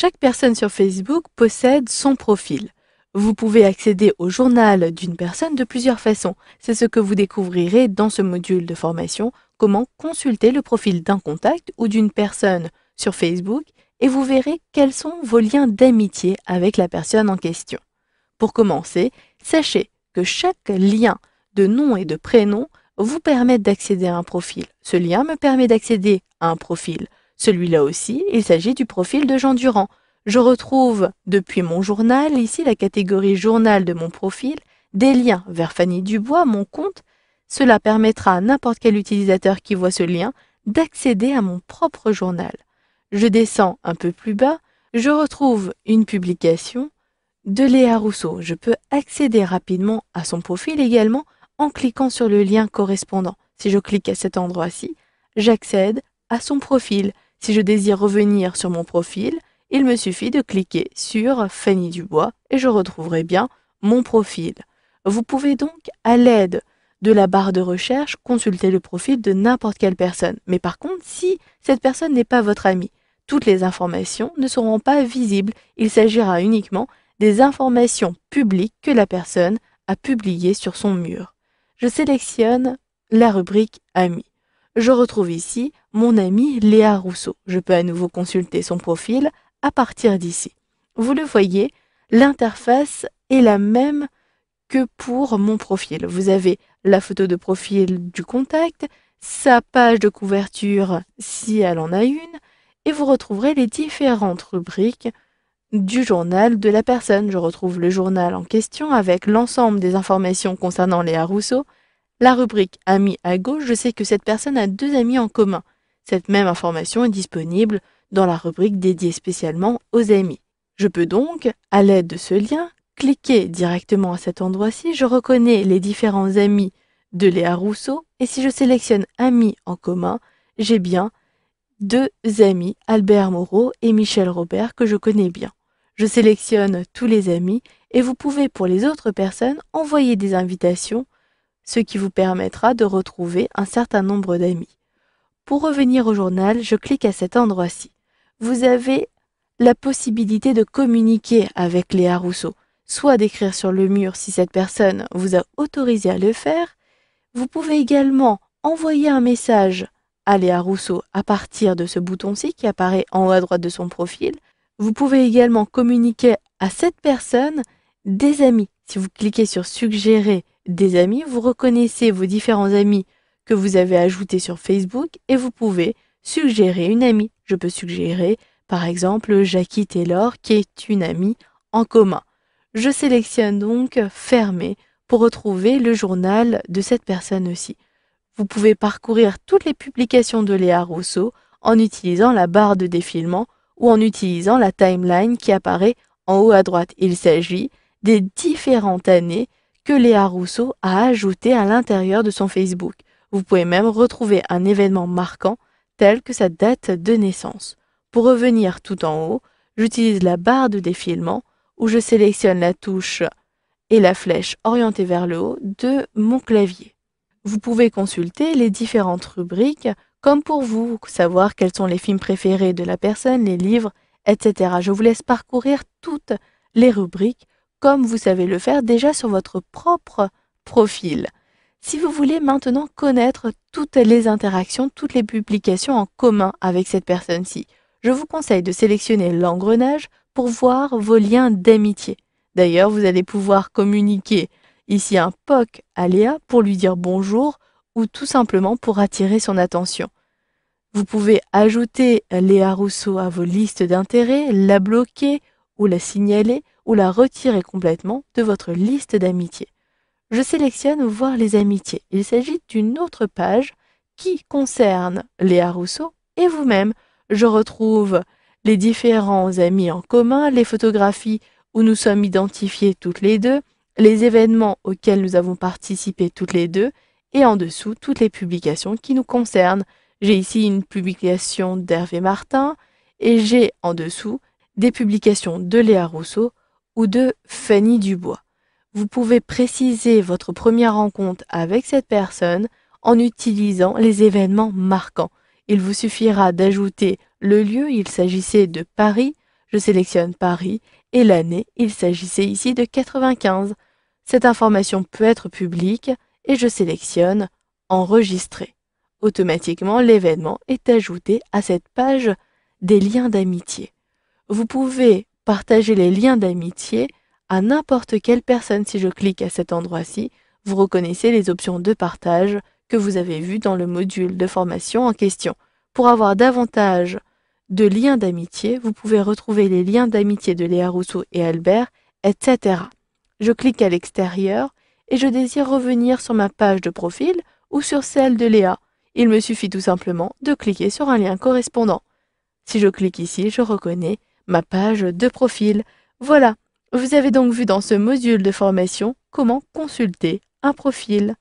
Chaque personne sur Facebook possède son profil. Vous pouvez accéder au journal d'une personne de plusieurs façons. C'est ce que vous découvrirez dans ce module de formation, comment consulter le profil d'un contact ou d'une personne sur Facebook, et vous verrez quels sont vos liens d'amitié avec la personne en question. Pour commencer, sachez que chaque lien de nom et de prénom vous permet d'accéder à un profil. Ce lien me permet d'accéder à un profil. Celui-là aussi, il s'agit du profil de Jean Durand. Je retrouve, depuis mon journal, ici la catégorie journal de mon profil, des liens vers Fanny Dubois, mon compte. Cela permettra à n'importe quel utilisateur qui voit ce lien d'accéder à mon propre journal. Je descends un peu plus bas, je retrouve une publication de Léa Rousseau. Je peux accéder rapidement à son profil également en cliquant sur le lien correspondant. Si je clique à cet endroit-ci, j'accède à son profil. Si je désire revenir sur mon profil, il me suffit de cliquer sur Fanny Dubois et je retrouverai bien mon profil. Vous pouvez donc, à l'aide de la barre de recherche, consulter le profil de n'importe quelle personne. Mais par contre, si cette personne n'est pas votre amie, toutes les informations ne seront pas visibles. Il s'agira uniquement des informations publiques que la personne a publiées sur son mur. Je sélectionne la rubrique Amis je retrouve ici mon ami Léa Rousseau. Je peux à nouveau consulter son profil à partir d'ici. Vous le voyez, l'interface est la même que pour mon profil. Vous avez la photo de profil du contact, sa page de couverture si elle en a une, et vous retrouverez les différentes rubriques du journal de la personne. Je retrouve le journal en question avec l'ensemble des informations concernant Léa Rousseau, la rubrique Amis à gauche, je sais que cette personne a deux amis en commun. Cette même information est disponible dans la rubrique dédiée spécialement aux amis. Je peux donc, à l'aide de ce lien, cliquer directement à cet endroit-ci. Je reconnais les différents amis de Léa Rousseau et si je sélectionne Amis en commun, j'ai bien deux amis, Albert Moreau et Michel Robert, que je connais bien. Je sélectionne tous les amis et vous pouvez pour les autres personnes envoyer des invitations ce qui vous permettra de retrouver un certain nombre d'amis. Pour revenir au journal, je clique à cet endroit-ci. Vous avez la possibilité de communiquer avec Léa Rousseau, soit d'écrire sur le mur si cette personne vous a autorisé à le faire. Vous pouvez également envoyer un message à Léa Rousseau à partir de ce bouton-ci qui apparaît en haut à droite de son profil. Vous pouvez également communiquer à cette personne des amis. Si vous cliquez sur suggérer des amis, vous reconnaissez vos différents amis que vous avez ajoutés sur Facebook et vous pouvez suggérer une amie. Je peux suggérer par exemple Jackie Taylor qui est une amie en commun. Je sélectionne donc Fermer » pour retrouver le journal de cette personne aussi. Vous pouvez parcourir toutes les publications de Léa Rousseau en utilisant la barre de défilement ou en utilisant la timeline qui apparaît en haut à droite. Il s'agit des différentes années que Léa Rousseau a ajouté à l'intérieur de son Facebook. Vous pouvez même retrouver un événement marquant tel que sa date de naissance. Pour revenir tout en haut, j'utilise la barre de défilement où je sélectionne la touche et la flèche orientée vers le haut de mon clavier. Vous pouvez consulter les différentes rubriques comme pour vous, savoir quels sont les films préférés de la personne, les livres, etc. Je vous laisse parcourir toutes les rubriques comme vous savez le faire déjà sur votre propre profil. Si vous voulez maintenant connaître toutes les interactions, toutes les publications en commun avec cette personne-ci, je vous conseille de sélectionner l'engrenage pour voir vos liens d'amitié. D'ailleurs, vous allez pouvoir communiquer ici un POC à Léa pour lui dire bonjour ou tout simplement pour attirer son attention. Vous pouvez ajouter Léa Rousseau à vos listes d'intérêts, la bloquer ou la signaler ou la retirer complètement de votre liste d'amitié. Je sélectionne voir les amitiés. Il s'agit d'une autre page qui concerne Léa Rousseau et vous-même. Je retrouve les différents amis en commun, les photographies où nous sommes identifiés toutes les deux, les événements auxquels nous avons participé toutes les deux, et en dessous toutes les publications qui nous concernent. J'ai ici une publication d'Hervé Martin, et j'ai en dessous des publications de Léa Rousseau ou de Fanny Dubois. Vous pouvez préciser votre première rencontre avec cette personne en utilisant les événements marquants. Il vous suffira d'ajouter le lieu, il s'agissait de Paris, je sélectionne Paris, et l'année, il s'agissait ici de 95. Cette information peut être publique et je sélectionne Enregistrer. Automatiquement, l'événement est ajouté à cette page des liens d'amitié. Vous pouvez partager les liens d'amitié à n'importe quelle personne. Si je clique à cet endroit-ci, vous reconnaissez les options de partage que vous avez vues dans le module de formation en question. Pour avoir davantage de liens d'amitié, vous pouvez retrouver les liens d'amitié de Léa Rousseau et Albert, etc. Je clique à l'extérieur et je désire revenir sur ma page de profil ou sur celle de Léa. Il me suffit tout simplement de cliquer sur un lien correspondant. Si je clique ici, je reconnais ma page de profil. Voilà, vous avez donc vu dans ce module de formation comment consulter un profil.